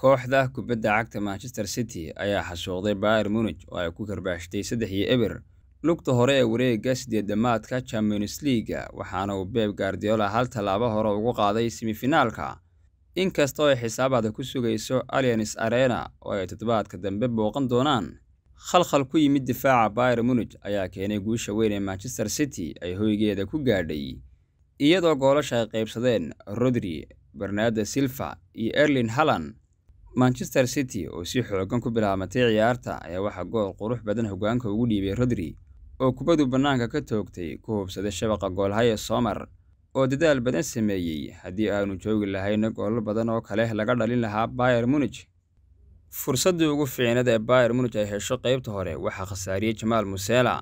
kooxda kubadda cagta Manchester City ayaa xasuuqday bayer Munich oo ay ku karbaashtay saddex iyo eber lugta hore ee wareegga sideedamaadka Champions League waxaana uu beeb Guardiola hal tallaabo hore ugu qaaday semifinaalka inkastoo ay xisaabaada ku sugayso Allianz Arena oo ay toddobaadka dambe booqan doonaan khalkhal ku yimid difaaca bayer Munich ayaa keenay guusha weyn ee Manchester City ay hoygeeda ku gaadhay iyadoo goolasha ay qaybsadeen Rodri, Bernardo Silva iyo erlin Haaland Manchester City oo si xooggan ku bilaabatay ciyaarta ayaa waxaa gool qurux badan hoggaanka ugu dhiibay Rodri oo kubadu bannaanka ka toogtay ku hubsaday shabaqa goolhaya Somar oo dadaal badan sameeyey haddii aanu joogi lahayna goollo badan oo kale laga dhalin lahaa bayer Munich fursaddii ugu fiicneed ee bayer Munich ay hesho qaybta hore waxaa khasaariyey Jamaal musela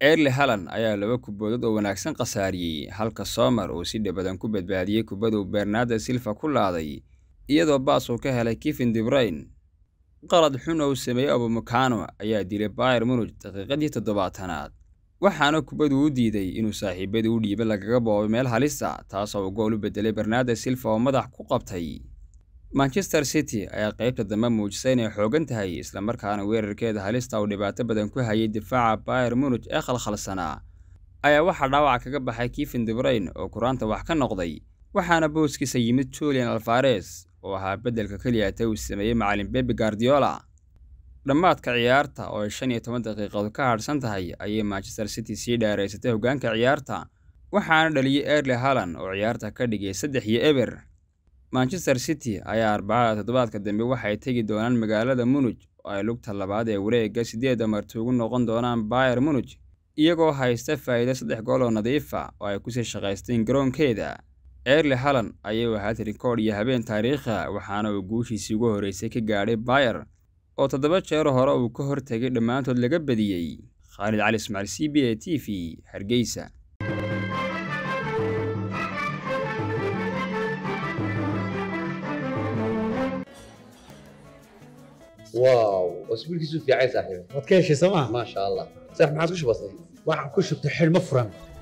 erli Haaland ayaa laba kuboodood oo wanaagsan khasaariyey halka Somar uu si dhabadan ku badbaadiyey kubaduu Bernardo Silva ku laaday iyadoo baas uu ka helay kevin dibrayn qalad xun uu sameeyey abumakano ayaa dilay bayer munuj daqiiqadii toddobaatanaad waxaana kubadu u diiday inuu saaxiibadii u dhiiba lagaga boobay meel halisa taasoo uu gool u bedelay barnaada silva oo madax ku qabtay manchester city ayaa qaybta dambe muujisay inay xoogan tahay isla markaana weerarkeeda halista uu dhibaato badan ku hayay difaaca bayer munuj ee khalkhalsanaa ayaa waxaa dhaawaca kaga baxay kevin dibrayn oo kuraanta wax ka noqday waxaana booskiisa yimid julian alfares oo ahaa beddelka keliyata uu sameeyey macalin bebi gardiola dhammaadka ciyaarta oo ay shan iyo toban daqiiqadood ka hadhsan tahay ayay manchester city sii dheeraysatay hoggaanka ciyaarta waxaana dhaliyey erle halan oo ciyaarta ka dhigay saddex iyo eber manchester city ayaa arbacada toddobaadka dambe waxay tegi doonaan magaalada munuj oo ay lugta labaad ee wareegga sideedda marti ugu noqon doonaan bayer munuj iyagoo haysta faa'iido saddex gool oo nadiifa ah oo ay kusii shaqaysteen garoonkeeda eerli halan ayuu haatiri koodh iyo habeen taariikha waxaana uu guushiisii ugu horreysay ka gaadhay bayer oo toddoba jeer hore uu ka hortegay dhammaantood laga badiyey khaalid cali ismaaciil c b a t v hargeysa واو وسبيلك سوف يا عيسى وتكيش سما ما شاء الله صح ما عاد كش بسيط واحد كش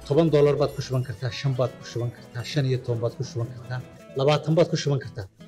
toban dollar baad ku shuban kartaa shan baad ku shuban kartaa shan iyo toban baad ku shuban kartaa labaatan baad ku shuban kartaa